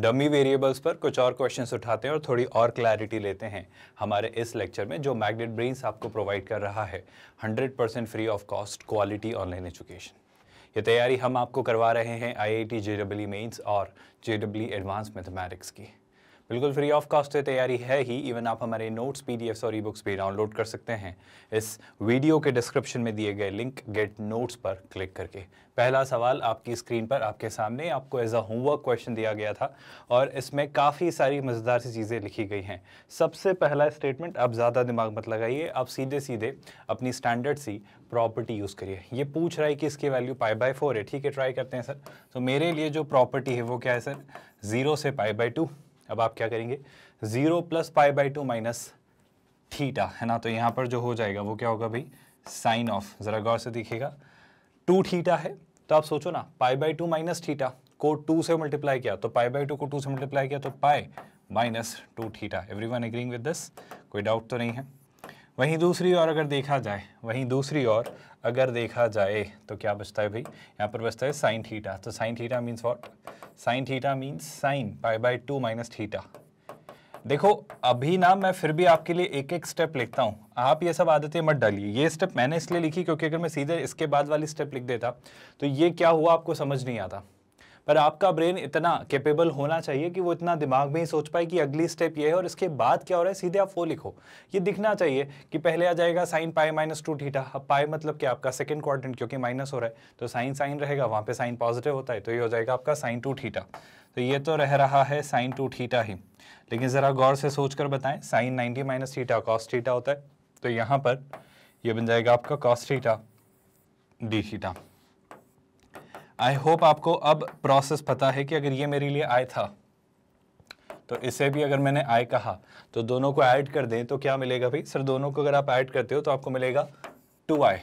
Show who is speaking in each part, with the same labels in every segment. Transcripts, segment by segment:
Speaker 1: Dummy variables पर कुछ और क्वेश्चंस उठाते हैं और थोड़ी और क्लैरिटी लेते हैं हमारे इस लेक्चर में जो मैग्नेट ब्रेन्स आपको प्रोवाइड कर रहा है 100 percent free of cost quality online education ये तैयारी हम आपको करवा रहे हैं I I T J W mains और जे डब्ल्यू एडवांस मैथमेटिक्स की बिल्कुल फ्री ऑफ कॉस्ट से तैयारी है ही इवन आप हमारे नोट्स पी डी और ई बुक्स भी डाउनलोड कर सकते हैं इस वीडियो के डिस्क्रिप्शन में दिए गए लिंक गेट नोट्स पर क्लिक करके पहला सवाल आपकी स्क्रीन पर आपके सामने आपको एज अ होमवर्क क्वेश्चन दिया गया था और इसमें काफ़ी सारी मज़ेदार सी चीज़ें लिखी गई हैं सबसे पहला स्टेटमेंट आप ज़्यादा दिमाग मत लगाइए आप सीधे सीधे अपनी स्टैंडर्ड सी प्रॉपर्टी यूज़ करिए ये पूछ रहा है कि इसकी वैल्यू पाई बाय फोर है ठीक है ट्राई करते हैं सर तो मेरे लिए जो प्रॉपर्टी है वो क्या है सर ज़ीरो से पाई बाई टू अब आप क्या करेंगे zero plus pi by two minus theta है ना तो यहाँ पर जो हो जाएगा वो क्या होगा भाई साइन ऑफ ज़रा गौर से दिखेगा टू थीटा है तो आप सोचो ना pi by two minus theta को टू से मल्टीप्लाई किया तो पाई बाई टू को टू से मल्टीप्लाई किया तो pi minus two theta every one agreeing with this कोई डाउट तो नहीं है वहीं दूसरी ओर अगर देखा जाए वहीं दूसरी ओर अगर देखा जाए तो क्या बचता है भाई यहाँ पर बचता है साइन थीटा तो sine theta means what sine theta means sine pi by two minus theta देखो अभी ना मैं फिर भी आपके लिए एक एक स्टेप लिखता हूँ आप ये सब आदतें मत डालिए ये स्टेप मैंने इसलिए लिखी क्योंकि अगर मैं सीधे इसके बाद वाली स्टेप लिख देता तो ये क्या हुआ आपको समझ नहीं आता पर आपका ब्रेन इतना कैपेबल होना चाहिए कि वो इतना दिमाग में ही सोच पाए कि अगली स्टेप ये है और इसके बाद क्या हो रहा है सीधे आप वो लिखो ये दिखना चाहिए कि पहले आ जाएगा साइन पाए माइनस टू ठीठा अब पाए मतलब कि आपका सेकेंड क्वाड्रेंट क्योंकि माइनस हो रहा है तो साइन साइन रहेगा वहाँ पर साइन पॉजिटिव होता है तो ये हो जाएगा आपका साइन टू ठीठा तो ये तो रह रहा है साइन टू ठीठा ही लेकिन ज़रा गौर से सोच कर बताएं sine ninety minus theta cos theta होता है तो यहाँ पर यह बन जाएगा आपका cos theta d theta I hope आपको अब प्रोसेस पता है कि अगर ये मेरे लिए आय था तो इसे भी अगर मैंने आय कहा तो दोनों को ऐड कर दें तो क्या मिलेगा भाई सर दोनों को अगर आप ऐड करते हो तो आपको मिलेगा टू आई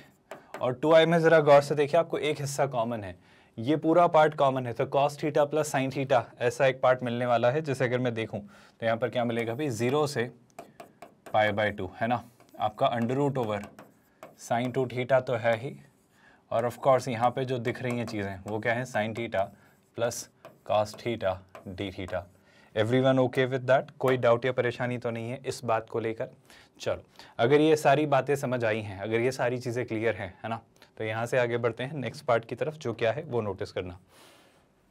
Speaker 1: और टू आई में ज़रा गौर से देखिए आपको एक हिस्सा कॉमन है ये पूरा पार्ट कॉमन है तो cos theta plus sine theta ऐसा एक पार्ट मिलने वाला है जैसे अगर मैं देखूं तो यहाँ पर क्या मिलेगा भाई ज़ीरो से पाई बाय टू है ना आपका under root over sine two theta तो है ही और ऑफ कोर्स यहाँ पे जो दिख रही हैं चीज़ें वो क्या है sine theta plus cos theta d theta every one okay with that कोई डाउट या परेशानी तो नहीं है इस बात को लेकर चलो अगर ये सारी बातें समझ आई हैं अगर ये सारी चीज़ें क्लियर हैं है ना तो यहाँ से आगे बढ़ते हैं नेक्स्ट पार्ट की तरफ जो क्या है वो नोटिस करना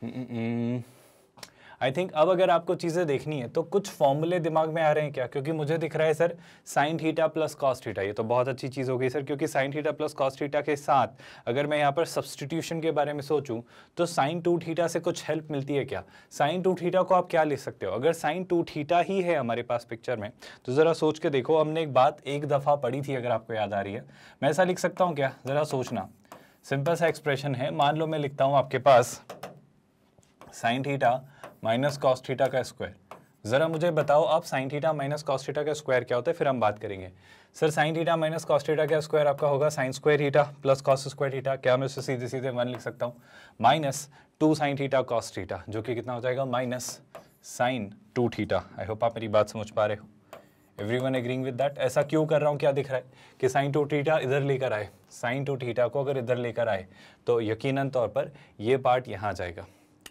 Speaker 1: mm -mm. आई थिंक अब अगर आपको चीज़ें देखनी है तो कुछ फॉर्मूले दिमाग में आ रहे हैं क्या क्योंकि मुझे दिख रहा है sir sine theta plus cos theta ये तो बहुत अच्छी चीज़ हो गई सर क्योंकि sine theta plus cos theta के साथ अगर मैं यहाँ पर सब्सटीट्यूशन के बारे में सोचूँ तो साइन टू थीटा से कुछ हेल्प मिलती है क्या साइन टू थीटा को आप क्या लिख सकते हो अगर साइन टू थीटा ही है हमारे पास पिक्चर में तो ज़रा सोच के देखो हमने एक बात एक दफ़ा पढ़ी थी अगर आपको याद आ रही है मैं ऐसा लिख सकता हूँ क्या ज़रा सोचना सिंपल सा एक्सप्रेशन है मान लो मैं लिखता हूँ आपके पास sine theta minus cos theta का स्क्वायर ज़रा मुझे बताओ आप sine theta minus cos theta का स्क्वायर क्या होता है फिर हम बात करेंगे sir sine theta minus cos theta का स्क्वायर आपका होगा sine square theta plus cos square theta क्या मैं उससे सीधे सीधे वन लिख सकता हूँ minus two sine theta cos theta जो कि कितना हो जाएगा minus sine two theta I hope आप मेरी बात समझ पा रहे हो every one agree with that ऐसा क्यों कर रहा हूँ क्या दिख रहा है कि साइन टू थीटा इधर लेकर आए साइन टू थीटा को अगर इधर लेकर आए तो यकीनन तौर पर ये पार्ट यहाँ आ जाएगा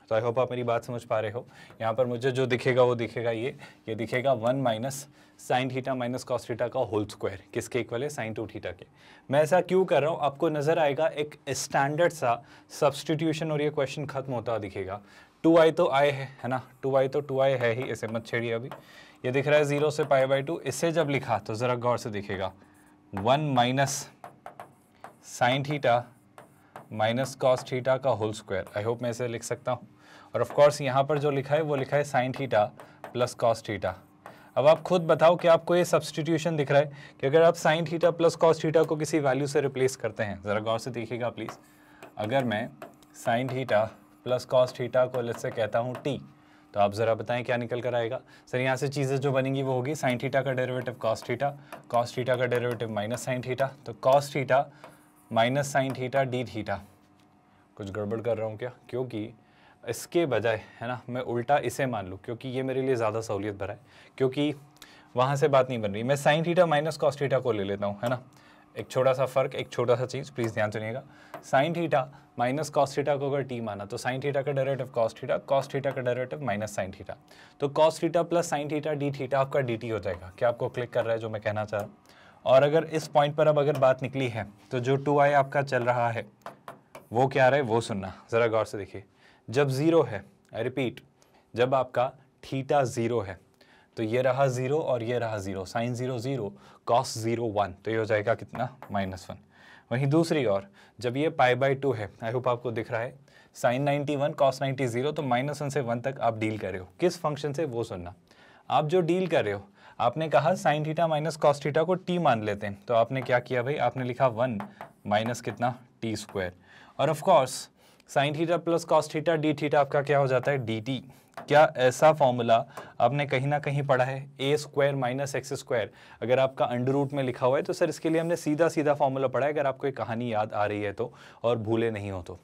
Speaker 1: तो आई होप आप मेरी बात समझ पा रहे हो यहाँ पर मुझे जो दिखेगा वो दिखेगा ये ये दिखेगा one minus sine theta minus cos theta का होल स्क्वायर किसके इक्वल है साइन टू थीटा के मैं ऐसा क्यों कर रहा हूँ आपको नज़र आएगा एक स्टैंडर्ड सा सब्सटीट्यूशन और ये क्वेश्चन खत्म होता दिखेगा टू आई तो आई है है ना टू आई तो टू आई है ही इसे मत छेड़िए अभी ये दिख रहा है ज़ीरो से पाई बाई टू इसे जब लिखा तो ज़रा गौर से दिखेगा one minus sine theta minus cos theta का होल स्क्वायर आई होप मैं इसे लिख सकता हूँ और ऑफ कोर्स यहाँ पर जो लिखा है वो लिखा है sine theta plus cos theta अब आप खुद बताओ कि आपको ये सब्सटीट्यूशन दिख रहा है कि अगर आप sine theta plus cos theta को किसी वैल्यू से रिप्लेस करते हैं ज़रा गौर से देखिएगा प्लीज़ अगर मैं sine theta plus cos theta को लेट से कहता हूँ टी तो आप ज़रा बताएं क्या निकल कर आएगा सर यहाँ से चीज़ें जो बनेंगी वो होगी साइन थीटा का derivative cos theta cos theta का डेरिवेटिव माइनस साइन थीटा तो cos theta minus sine theta d theta कुछ गड़बड़ कर रहा हूँ क्या क्योंकि इसके बजाय है ना मैं उल्टा इसे मान लूँ क्योंकि ये मेरे लिए ज़्यादा सहूलियत भरा है क्योंकि वहाँ से बात नहीं बन रही मैं sine theta minus cos theta को ले लेता हूँ है ना एक छोटा सा फ़र्क एक छोटा सा चीज़ प्लीज़ ध्यान सुनिएगा sine theta minus cos theta को अगर टी माना तो साइन थीटा का derivative cos theta cos theta का डायरेटिव माइनस साइन थीटा तो cos theta plus sine theta d theta आपका डी टी हो जाएगा क्या आपको क्लिक कर रहा है जो मैं कहना चाह रहा हूँ और अगर इस पॉइंट पर अब अगर बात निकली है तो जो टू आई आपका चल रहा है वो क्या रहा है वो सुनना ज़रा गौर से देखिए जब ज़ीरो है आई रिपीट जब आपका थीटा ज़ीरो है तो ये रहा ज़ीरो और ये रहा zero sine zero zero cos zero one तो ये हो जाएगा कितना माइनस वन वहीं दूसरी ओर जब ये पाई बाई टू है आई होप आपको दिख रहा है sine ninety one cos ninety zero तो माइनस वन से वन तक आप डील कर रहे हो किस फंक्शन से वो सुनना आप जो डील कर रहे हो आपने कहा sine theta minus cos theta को टी मान लेते हैं तो आपने क्या किया भाई आपने लिखा वन माइनस कितना टी स्क्वायर और of course sine theta plus cos theta d theta आपका क्या हो जाता है डी टी क्या ऐसा फॉर्मूला आपने कहीं ना कहीं पढ़ा है a square minus x square अगर आपका अंडर रूट में लिखा हुआ है तो सर इसके लिए हमने सीधा सीधा फॉर्मूला पढ़ा है अगर आपको एक कहानी याद आ रही है तो और भूले नहीं हो तो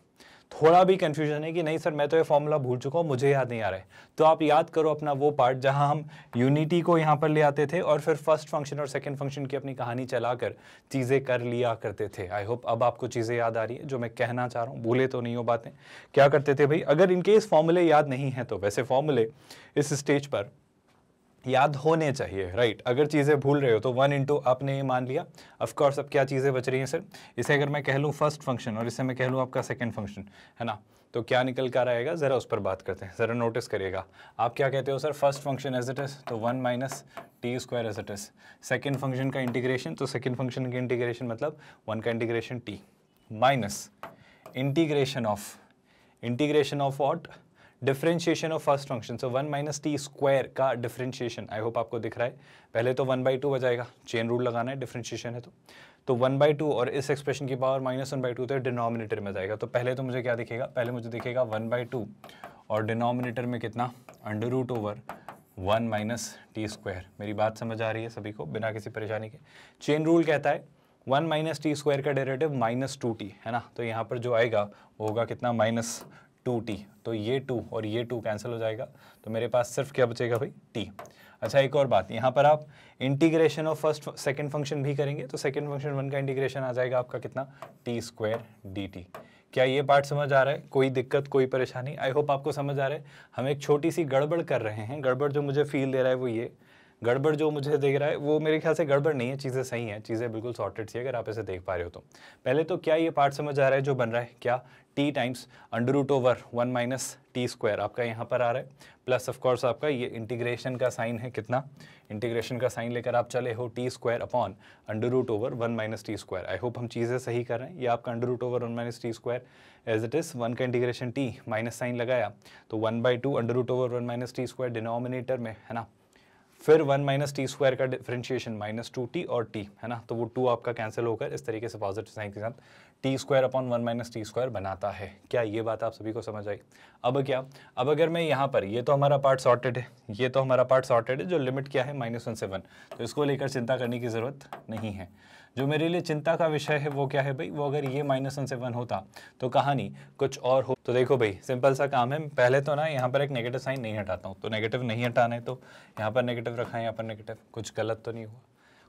Speaker 1: थोड़ा भी कन्फ्यूजन है कि नहीं सर मैं तो ये फॉर्मूला भूल चुका हूँ मुझे याद नहीं आ रहा है तो आप याद करो अपना वो पार्ट जहाँ हम यूनिटी को यहाँ पर ले आते थे और फिर फर्स्ट फंक्शन और सेकेंड फंक्शन की अपनी कहानी चलाकर चीज़ें कर लिया करते थे आई होप अब आपको चीज़ें याद आ रही है जो मैं कहना चाह रहा हूँ भूले तो नहीं हो बातें क्या करते थे भाई अगर इनकेस फॉर्मूले याद नहीं है तो वैसे फॉर्मूले इस स्टेज पर याद होने चाहिए राइट अगर चीज़ें भूल रहे हो तो वन इंटू आपने ये मान लिया ऑफकोर्स अब क्या चीज़ें बच रही हैं सर इसे अगर मैं कह लूँ फर्स्ट फंक्शन और इसे मैं कह लूँ आपका सेकेंड फंक्शन है ना तो क्या निकल कर आएगा ज़रा उस पर बात करते हैं ज़रा नोटिस करिएगा आप क्या कहते हो sir first function as it is तो one minus t square as it is second function का इंटीग्रेशन तो सेकेंड फंक्शन मतलब का इंटीग्रेशन मतलब वन का integration t minus integration of integration of what differentiation of first function so one minus t square का differentiation I hope आपको दिख रहा है पहले तो वन बाई टू हो जाएगा चेन रूल लगाना है डिफ्रेंशिएशन है तो तो वन बाई टू और इस एक्सप्रेशन की power minus one by two तो डिनोमिनेटर में जाएगा तो पहले तो मुझे क्या दिखेगा पहले मुझे दिखेगा वन बाई टू और डिनोमिनेटर में कितना under root over one minus t square मेरी बात समझ आ रही है सभी को बिना किसी परेशानी के चेन रूल कहता है वन माइनस टी स्क्वायर का डेरेटिव माइनस टू टी है ना तो यहाँ पर जो आएगा वो होगा कितना माइनस टू टी तो ये टू और ये टू कैंसिल हो जाएगा तो मेरे पास सिर्फ क्या बचेगा भाई टी अच्छा एक और बात यहाँ पर आप integration of first second function भी करेंगे तो सेकेंड फंक्शन वन का इंटीग्रेशन आ जाएगा आपका कितना टी स्क्वायर डी टी क्या ये पार्ट समझ आ रहा है कोई दिक्कत कोई परेशानी आई होप आपको समझ आ रहा है हम एक छोटी सी गड़बड़ कर रहे हैं गड़बड़ जो मुझे फील दे रहा है वो ये गड़बड़ जो मुझे देख रहा है वो मेरे ख्याल से गड़बड़ नहीं है चीज़ें सही हैं चीज़ें बिल्कुल सॉर्टेड सी अगर आप इसे देख पा रहे हो तो पहले तो क्या ये पार्ट समझ आ रहा है जो बन रहा है क्या t times under root over one minus t square आपका यहाँ पर आ रहा है प्लस ऑफ कोर्स आपका ये इंटीग्रेशन का साइन है कितना इंटीग्रेशन का साइन लेकर आप चले हो t square upon under root over one minus t square I hope हम चीज़ें सही कर रहे हैं ये आपका under root over one minus t square as it is one का इंटीग्रेशन टी माइनस साइन लगाया तो one by two under root over one minus t square denominator में है ना फिर वन माइनस टी स्क्वायर का डिफ्रेंशिएशन माइनस टू टी और t है ना तो वो टू आपका कैंसिल होकर इस तरीके से पॉजिटिव साइन के साथ t square upon one minus t square बनाता है क्या ये बात आप सभी को समझ आई अब क्या अब अगर मैं यहाँ पर ये तो हमारा पार्ट सॉर्टेड है ये तो हमारा पार्ट सॉर्टेड है जो लिमिट क्या है माइनस वन से वन तो इसको लेकर चिंता करने की ज़रूरत नहीं है जो मेरे लिए चिंता का विषय है वो क्या है भाई वो अगर ये माइनस वन से वन होता तो कहानी कुछ और हो तो देखो भाई सिंपल सा काम है पहले तो ना यहाँ पर एक नेगेटिव साइन नहीं हटाता हूँ तो नेगेटिव नहीं हटाना है तो यहाँ पर नेगेटिव रखा है यहाँ पर नेगेटिव कुछ गलत तो नहीं हुआ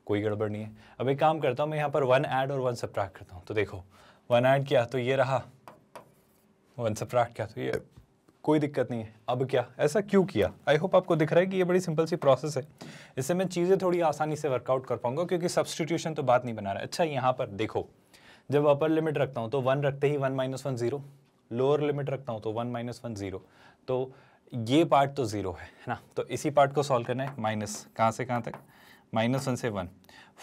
Speaker 1: कोई गड़बड़ नहीं है अब एक काम करता हूँ मैं यहाँ पर वन ऐड और वन सब्ट्रैक्ट करता हूँ तो देखो वन ऐड किया तो ये रहा वन सब्ट्रैक्ट किया तो ये कोई दिक्कत नहीं है अब क्या ऐसा क्यों किया आई होप आपको दिख रहा है कि ये बड़ी सिंपल सी प्रोसेस है इससे मैं चीज़ें थोड़ी आसानी से वर्कआउट कर पाऊंगा क्योंकि सब्सटीट्यूशन तो बात नहीं बना रहा अच्छा यहाँ पर देखो जब अपर लिमिट रखता हूँ तो वन रखते ही one minus one zero lower limit रखता हूँ तो वन माइनस वन ज़ीरो तो ये पार्ट तो ज़ीरो है ना तो इसी पार्ट को सॉल्व करना है माइनस कहाँ से कहाँ तक माइनस वन से वन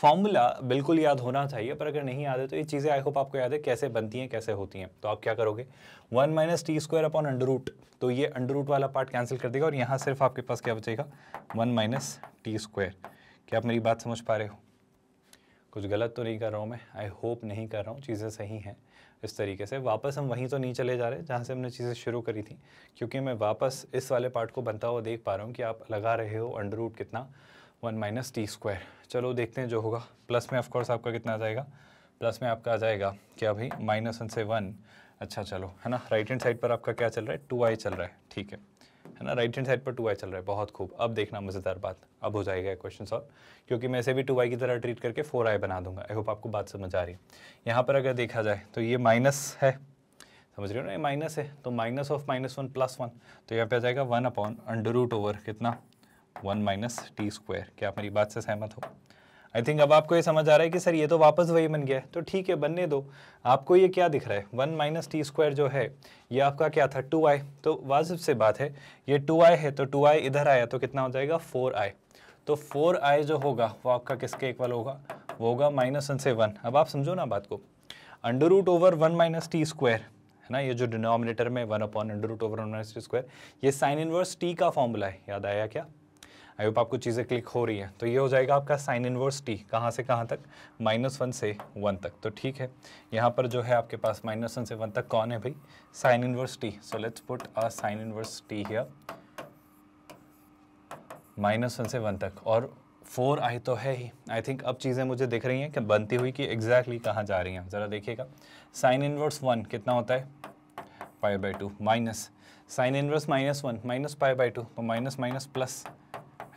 Speaker 1: फॉर्मूला बिल्कुल याद होना चाहिए पर अगर नहीं याद है तो ये चीज़ें आई होप आपको याद है कैसे बनती हैं कैसे होती हैं तो आप क्या करोगे one minus t square upon under root तो ये अंडर रूट वाला पार्ट कैंसिल कर देगा और यहाँ सिर्फ आपके पास क्या बचेगा वन माइनस टी स्क्वायर क्या आप मेरी बात समझ पा रहे हो कुछ गलत तो नहीं कर रहा हूँ मैं आई होप नहीं कर रहा हूँ चीज़ें सही हैं इस तरीके से वापस हम वहीं तो नहीं चले जा रहे जहाँ से हमने चीज़ें शुरू करी थी क्योंकि मैं वापस इस वाले पार्ट को बनता हुआ देख पा रहा हूँ कि आप लगा रहे हो अंडर रूट कितना वन माइनस टी स्क्वायर चलो देखते हैं जो होगा प्लस में ऑफकोर्स आपका कितना आ जाएगा प्लस में आपका आ जाएगा क्या भाई माइनस वन से वन अच्छा चलो है ना राइट हैंड साइड पर आपका क्या चल रहा है टू आई चल रहा है ठीक है है ना राइट हैंड साइड पर टू आई चल रहा है बहुत खूब अब देखना मज़ेदार बात अब हो जाएगा क्वेश्चन सॉल्व क्योंकि मैं इसे भी टू आई की तरह ट्रीट करके फोर आई बना दूंगा आई होप आपको बात समझ आ रही है यहाँ पर अगर देखा जाए तो ये माइनस है समझ रहे हो ना ये माइनस है तो minus of minus one plus one तो यहाँ पे आ जाएगा one upon under root over कितना वन माइनस टी स्क्वायर क्या आप मेरी बात से सहमत हो आई थिंक अब आपको ये समझ आ रहा है कि सर ये तो वापस वही बन गया है तो ठीक है बनने दो आपको ये क्या दिख रहा है वन माइनस टी स्क्वायर जो है ये आपका क्या था टू आई तो वाजिब से बात है ये टू आई है तो टू आई इधर आया तो कितना हो जाएगा फोर आई तो फोर आई जो होगा वो आपका किसके इक्वल होगा वो होगा माइनस वन से वन अब आप समझो ना बात को under root over one minus t square है ना ये जो डिनोमिनेटर में one upon under root over one minus t square ये साइन इनवर्स टी का फॉर्मूला है याद आया क्या आई होप आपको चीज़ें क्लिक हो रही हैं तो ये हो जाएगा आपका साइन इनवर्स टी कहाँ से कहाँ तक माइनस वन से वन तक तो ठीक है यहाँ पर जो है आपके पास माइनस वन से वन तक कौन है भाई sine inverse t so let's put a sine inverse t here minus one से वन तक और फोर आई तो है ही आई थिंक अब चीज़ें मुझे दिख रही हैं कि बनती हुई कि एग्जैक्टली कहाँ जा रही हैं ज़रा देखिएगा साइन इनवर्स वन कितना होता है pi by two minus sine inverse minus one minus pi by two minus minus plus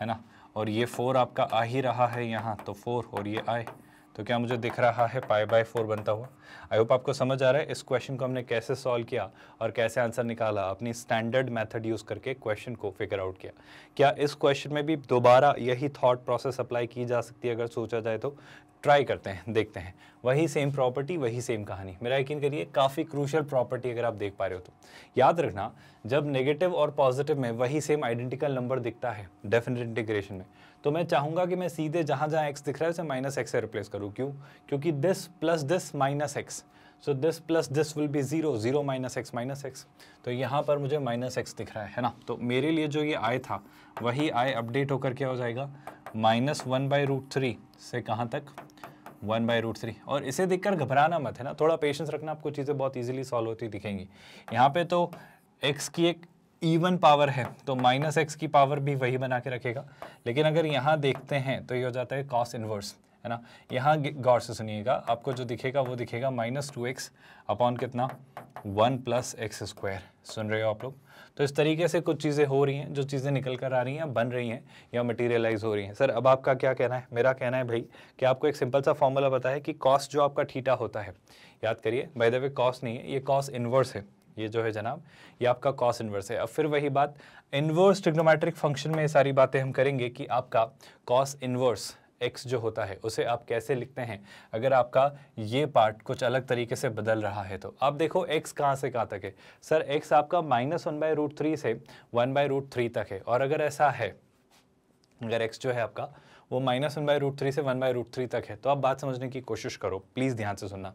Speaker 1: है ना और ये फोर आपका आ ही रहा है यहाँ तो फोर और ये आए तो क्या मुझे दिख रहा है पाई बाय फोर बनता हुआ आई होप आपको समझ आ रहा है इस क्वेश्चन को हमने कैसे सॉल्व किया और कैसे आंसर निकाला अपनी स्टैंडर्ड मेथड यूज़ करके क्वेश्चन को फिगर आउट किया क्या इस क्वेश्चन में भी दोबारा यही थॉट प्रोसेस अप्लाई की जा सकती है अगर सोचा जाए तो ट्राई करते हैं देखते हैं वही सेम प्रॉपर्टी वही सेम कहानी मेरा यकीन करिए काफ़ी क्रूशल प्रॉपर्टी अगर आप देख पा रहे हो तो याद रखना जब नेगेटिव और पॉजिटिव में वही सेम आइडेंटिकल नंबर दिखता है डेफिनेट इंटीग्रेशन में तो मैं चाहूँगा कि मैं सीधे जहाँ जहाँ एक्स दिख रहा है उसे माइनस एक्स से रिप्लेस करूँ क्यों क्योंकि this plus this minus x so this plus this will be zero zero minus x minus x तो यहाँ पर मुझे माइनस एक्स दिख रहा है है ना तो मेरे लिए जो ये आय था वही आय अपडेट होकर क्या हो जाएगा minus one by root three से कहाँ तक वन बाई रूट थ्री और इसे देखकर घबराना मत है ना थोड़ा पेशेंस रखना आपको चीज़ें बहुत ईजिली सॉल्व होती दिखेंगी यहाँ पे तो एक्स की एक ईवन पावर है तो माइनस एक्स की पावर भी वही बना के रखेगा लेकिन अगर यहाँ देखते हैं तो ये हो जाता है कॉस इन्वर्स है ना यहाँ गौर से सुनिएगा आपको जो दिखेगा वो दिखेगा माइनस टू एक्स अपॉन कितना वन प्लस एक्स स्क्वायर सुन रहे हो आप लोग तो इस तरीके से कुछ चीज़ें हो रही हैं जो चीज़ें निकल कर आ रही हैं बन रही हैं या मटेरियलाइज हो रही हैं सर अब आपका क्या कहना है मेरा कहना है भाई कि आपको एक सिंपल सा फॉर्मूला बताया कि कॉस्ट जो आपका ठीठा होता है याद करिए बाय द कॉस्ट नहीं है ये कॉस्ट इन्वर्स है ये जो है जनाब ये आपका कॉस इन्वर्स है अब फिर वही बात इन्वर्स ट्रिग्नोमेट्रिक फंक्शन में सारी बातें हम करेंगे कि आपका कॉस इन्वर्स एक्स जो होता है उसे आप कैसे लिखते हैं अगर आपका ये पार्ट कुछ अलग तरीके से बदल रहा है तो आप देखो एक्स कहाँ से कहाँ तक है सर एक्स आपका minus one by root three से वन बाय रूट थ्री तक है और अगर ऐसा है अगर एक्स जो है आपका वो minus one by root three से वन बाय रूट थ्री तक है तो आप बात समझने की कोशिश करो प्लीज़ ध्यान से सुनना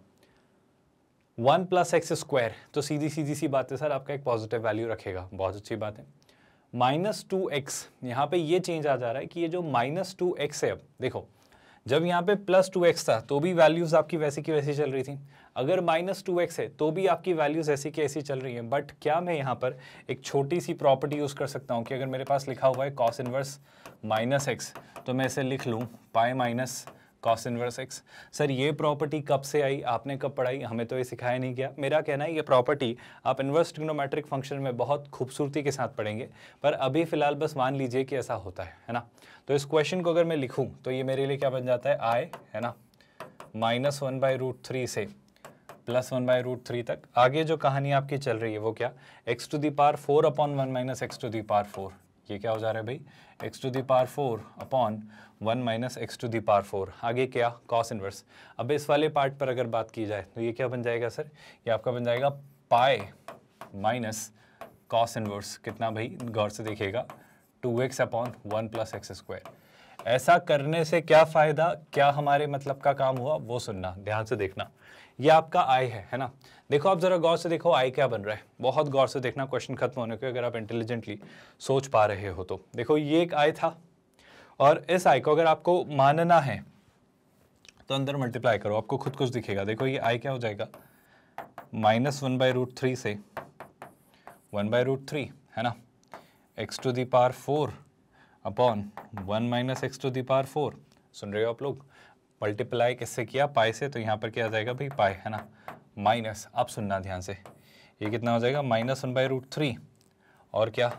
Speaker 1: वन प्लस एक्स स्क्वायर तो सीधी सीधी सी बात है सर आपका एक पॉजिटिव वैल्यू रखेगा बहुत अच्छी बात है माइनस टू एक्स यहाँ पर ये चेंज आ जा रहा है कि ये जो माइनस टू एक्स है अब देखो जब यहाँ पे प्लस टू एक्स था तो भी वैल्यूज़ आपकी वैसी की वैसी चल रही थी अगर माइनस टू एक्स है तो भी आपकी वैल्यूज़ ऐसी की ऐसी चल रही हैं बट क्या मैं यहाँ पर एक छोटी सी प्रॉपर्टी यूज़ कर सकता हूँ कि अगर मेरे पास लिखा हुआ है कॉस इनवर्स माइनस एक्स तो मैं इसे लिख लूँ pi minus cos inverse x sir ये प्रॉपर्टी कब से आई आपने कब पढ़ाई हमें तो ये सिखाया नहीं गया मेरा कहना है ये प्रॉपर्टी आप इनवर्स ट्रिग्नोमेट्रिक फंक्शन में बहुत खूबसूरती के साथ पढ़ेंगे पर अभी फ़िलहाल बस मान लीजिए कि ऐसा होता है है ना तो इस क्वेश्चन को अगर मैं लिखूँ तो ये मेरे लिए क्या बन जाता है आए है ना minus one by root three से plus one by root three तक आगे जो कहानी आपकी चल रही है वो क्या x to the power four upon one minus x to the power four ये क्या हो जा रहा है भाई x to the power four upon one minus x to the power four आगे क्या कॉस इनवर्स अब इस वाले पार्ट पर अगर बात की जाए तो ये क्या बन जाएगा सर ये आपका बन जाएगा पाए माइनस कॉस इनवर्स कितना भाई गौर से देखिएगा two x upon one plus x square ऐसा करने से क्या फ़ायदा क्या हमारे मतलब का काम हुआ वो सुनना ध्यान से देखना ये आपका आई है है ना देखो आप ज़रा गौर से देखो आई क्या बन रहा है बहुत गौर से देखना क्वेश्चन खत्म होने के अगर आप इंटेलिजेंटली सोच पा रहे हो तो देखो ये एक आई था और इस आई को अगर आपको मानना है तो अंदर मल्टीप्लाई करो आपको खुद कुछ दिखेगा देखो ये आई क्या हो जाएगा minus one by root three से वन बाई रूट थ्री है ना x to the power four upon one minus x to the power four सुन रहे हो आप लोग मल्टीप्लाई किससे किया पाई से तो यहाँ पर क्या आ जाएगा भाई पाई है ना माइनस आप सुनना ध्यान से ये कितना हो जाएगा minus one by root three और क्या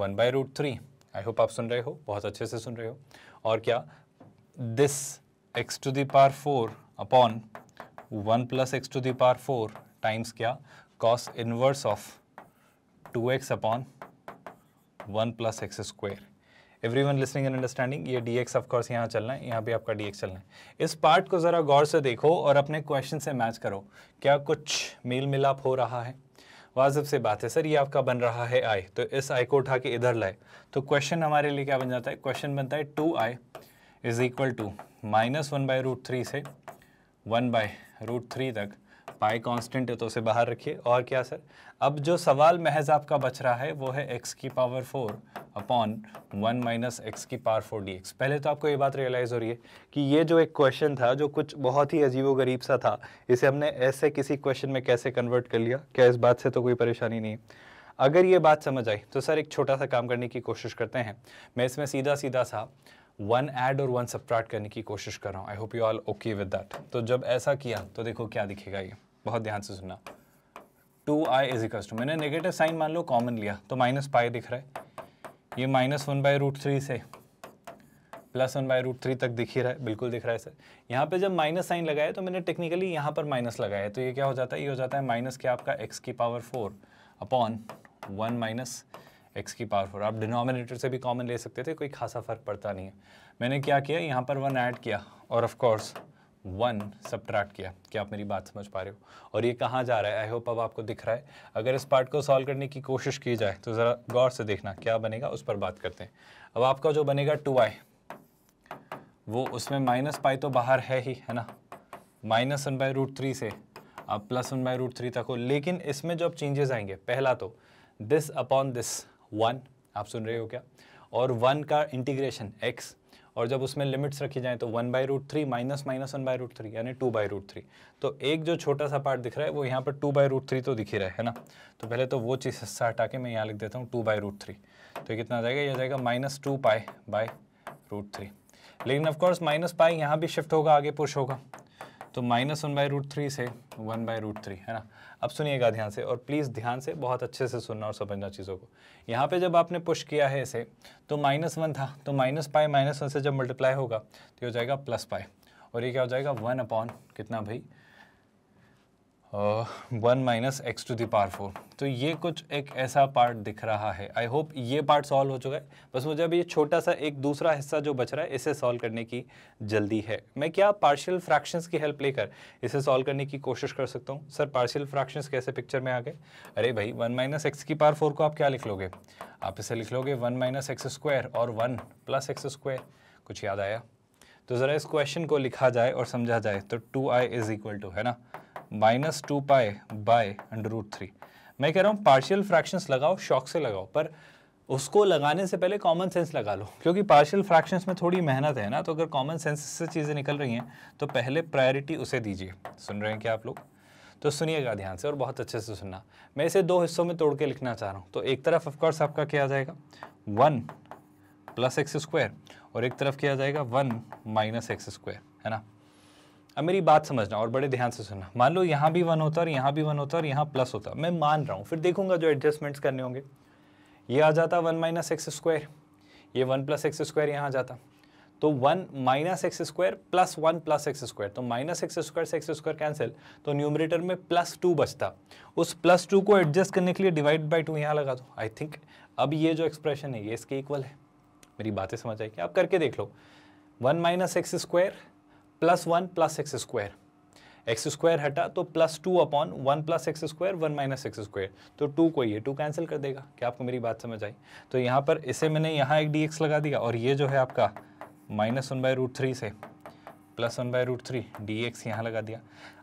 Speaker 1: one by root three I hope आप सुन रहे हो बहुत अच्छे से सुन रहे हो और क्या this x to the power four upon one plus x to the power four times क्या cos inverse of two x upon one plus x square everyone listening and understanding ये डी एक्स ऑफकोर्स यहाँ चलना है यहाँ भी आपका D x चलना है इस पार्ट को ज़रा गौर से देखो और अपने क्वेश्चन से मैच करो क्या कुछ मेल मिलाप हो रहा है वाजब से बात है सर ये आपका बन रहा है आई तो इस आई को उठा के इधर लाए तो क्वेश्चन हमारे लिए क्या बन जाता है क्वेश्चन बनता है two I is equal to minus one by root three से वन बाय रूट थ्री तक पाई कांस्टेंट है तो उसे बाहर रखिए और क्या सर अब जो सवाल महज आपका बच रहा है वो है एक्स की power four upon one minus x की पावर फोर डी एक्स पहले तो आपको ये बात रियलाइज़ हो रही है कि ये जो एक क्वेश्चन था जो कुछ बहुत ही अजीबो गरीब सा था इसे हमने ऐसे किसी क्वेश्चन में कैसे कन्वर्ट कर लिया क्या इस बात से तो कोई परेशानी नहीं है अगर ये बात समझ आई तो सर एक छोटा सा काम करने की कोशिश करते हैं मैं इसमें सीधा सीधा सा वन ऐड और वन सब्ट्रैक्ट करने की कोशिश कर रहा हूँ I hope you all okay with that तो जब ऐसा किया तो देखो क्या दिखेगा ये बहुत ध्यान से सुनना two I is equal to मैंने नेगेटिव साइन मान लो कॉमन लिया तो माइनस पाई दिख रहा है ये minus one by root three से plus one by root three तक दिख ही रहा है बिल्कुल दिख रहा है सर यहाँ पे जब माइनस साइन लगाया तो मैंने टेक्निकली यहाँ पर माइनस लगाया तो ये क्या हो जाता है ये हो जाता है माइनस क्या आपका एक्स की power four upon one minus x की पावर फोर आप डिनोमिनेटर से भी कॉमन ले सकते थे कोई खासा फर्क पड़ता नहीं है मैंने क्या किया यहाँ पर वन ऐड किया और ऑफकोर्स वन सब्ट्रैक्ट किया क्या आप मेरी बात समझ पा रहे हो और ये कहाँ जा रहा है आई होप अब आपको दिख रहा है अगर इस पार्ट को सॉल्व करने की कोशिश की जाए तो ज़रा गौर से देखना क्या बनेगा उस पर बात करते हैं अब आपका जो बनेगा टू आई वो उसमें माइनस पाई तो बाहर है ही है ना minus one by root three से आप plus one by root three तक हो लेकिन इसमें जो अब चेंजेस आएंगे पहला तो दिस अपॉन दिस वन आप सुन रहे हो क्या और वन का इंटीग्रेशन एक्स और जब उसमें लिमिट्स रखी जाएँ तो one by root three minus minus one by root three यानी टू बाई रूट थ्री तो एक जो छोटा सा पार्ट दिख रहा है वो यहाँ पर टू बाई रूट थ्री तो दिखी रहा है ना तो पहले तो वो चीज़ हिस्सा हटा के मैं यहाँ लिख देता हूँ टू बाई रूट थ्री तो ये कितना आ जाएगा यह जाएगा minus two pi by root three लेकिन ऑफकोर्स माइनस पाई यहाँ भी शिफ्ट होगा आगे पुश होगा तो minus one by root three से वन बाई रूट थ्री है ना अब सुनिएगा ध्यान से और प्लीज़ ध्यान से बहुत अच्छे से सुनना और समझना चीज़ों को यहाँ पे जब आपने पुश किया है इसे तो माइनस वन था तो माइनस पाए माइनस वन से जब मल्टीप्लाई होगा तो हो जाएगा प्लस पाए और ये क्या हो जाएगा वन अपॉन कितना भाई one minus x to the power four तो ये कुछ एक ऐसा पार्ट दिख रहा है आई होप ये पार्ट सॉल्व हो चुका है बस मुझे अभी ये छोटा सा एक दूसरा हिस्सा जो बच रहा है इसे सॉल्व करने की जल्दी है मैं क्या पार्शियल फ्रैक्शंस की हेल्प लेकर इसे सॉल्व करने की कोशिश कर सकता हूँ सर पार्शियल फ्रैक्शंस कैसे पिक्चर में आ गए अरे भाई वन माइनस एक्स की पार फोर को आप क्या लिख लोगे आप इसे लिख लोगे वन माइनस एक्स स्क्वायर और वन प्लस एक्स स्क्वायर कुछ याद आया तो ज़रा इस क्वेश्चन को लिखा जाए और समझा जाए तो two I is equal to है ना minus two pi by under root three मैं कह रहा हूँ पार्शियल फ्रैक्शंस लगाओ शौक से लगाओ पर उसको लगाने से पहले कॉमन सेंस लगा लो क्योंकि पार्शियल फ्रैक्शंस में थोड़ी मेहनत है ना तो अगर कॉमन सेंस से चीज़ें निकल रही हैं तो पहले प्रायोरिटी उसे दीजिए सुन रहे हैं क्या आप लोग तो सुनिएगा ध्यान से और बहुत अच्छे से सुनना मैं इसे दो हिस्सों में तोड़ के लिखना चाह रहा हूँ तो एक तरफ ऑफकोर्स आपका क्या आ जाएगा वन प्लस एक्स स्क्वायर और एक तरफ किया जाएगा वन माइनस एक्स स्क्वायर है ना अब मेरी बात समझना और बड़े ध्यान से सुनना मान लो यहाँ भी वन होता और यहाँ भी वन होता और यहाँ प्लस होता मैं मान रहा हूँ फिर देखूंगा जो एडजस्टमेंट्स करने होंगे ये आ जाता वन माइनस एक्स स्क्वायर ये वन प्लस एक्स स्क्वायर यहाँ आ जाता तो one minus x square plus one plus x square तो माइनस एक्स स्क्वायर से एक्स स्क्वायर कैंसिल तो न्यूमरेटर में प्लस टू बचता उस प्लस टू को एडजस्ट करने के लिए डिवाइड बाई टू यहाँ लगा दो आई थिंक अब ये जो एक्सप्रेशन है ये इसके इक्वल है मेरी बातें समझ आई कि आप करके देख लो one minus x square plus one plus x square x square हटा तो plus two upon one plus x square one minus x square तो टू को ये टू कैंसिल कर देगा क्या आपको मेरी बात समझ आई तो यहाँ पर इसे मैंने यहाँ एक डी लगा दिया और ये जो है आपका minus one by root three से plus one by root three d x यहाँ लगा दिया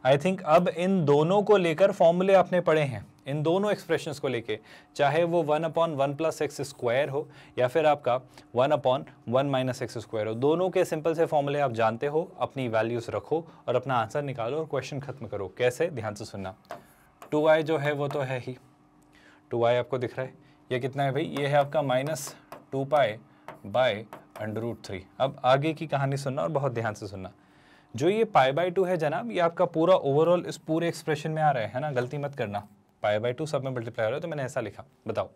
Speaker 1: आई थिंक अब इन दोनों को लेकर फॉर्मूले आपने पढ़े हैं इन दोनों एक्सप्रेशन को लेके चाहे वो one upon one plus x square हो या फिर आपका one upon one minus x square हो दोनों के सिंपल से फॉर्मूले आप जानते हो अपनी वैल्यूज़ रखो और अपना आंसर निकालो और क्वेश्चन खत्म करो कैसे ध्यान से सुनना टू आई जो है वो तो है ही टू आई आपको दिख रहा है ये कितना है भाई ये है आपका minus two pi by under root three अब आगे की कहानी सुनना और बहुत ध्यान से सुनना जो ये पाई बाय टू है जनाब ये आपका पूरा ओवरऑल इस पूरे एक्सप्रेशन में आ रहा है ना गलती मत करना पाई बाई टू सब में मल्टीप्लाई हो रहा है तो मैंने ऐसा लिखा बताओ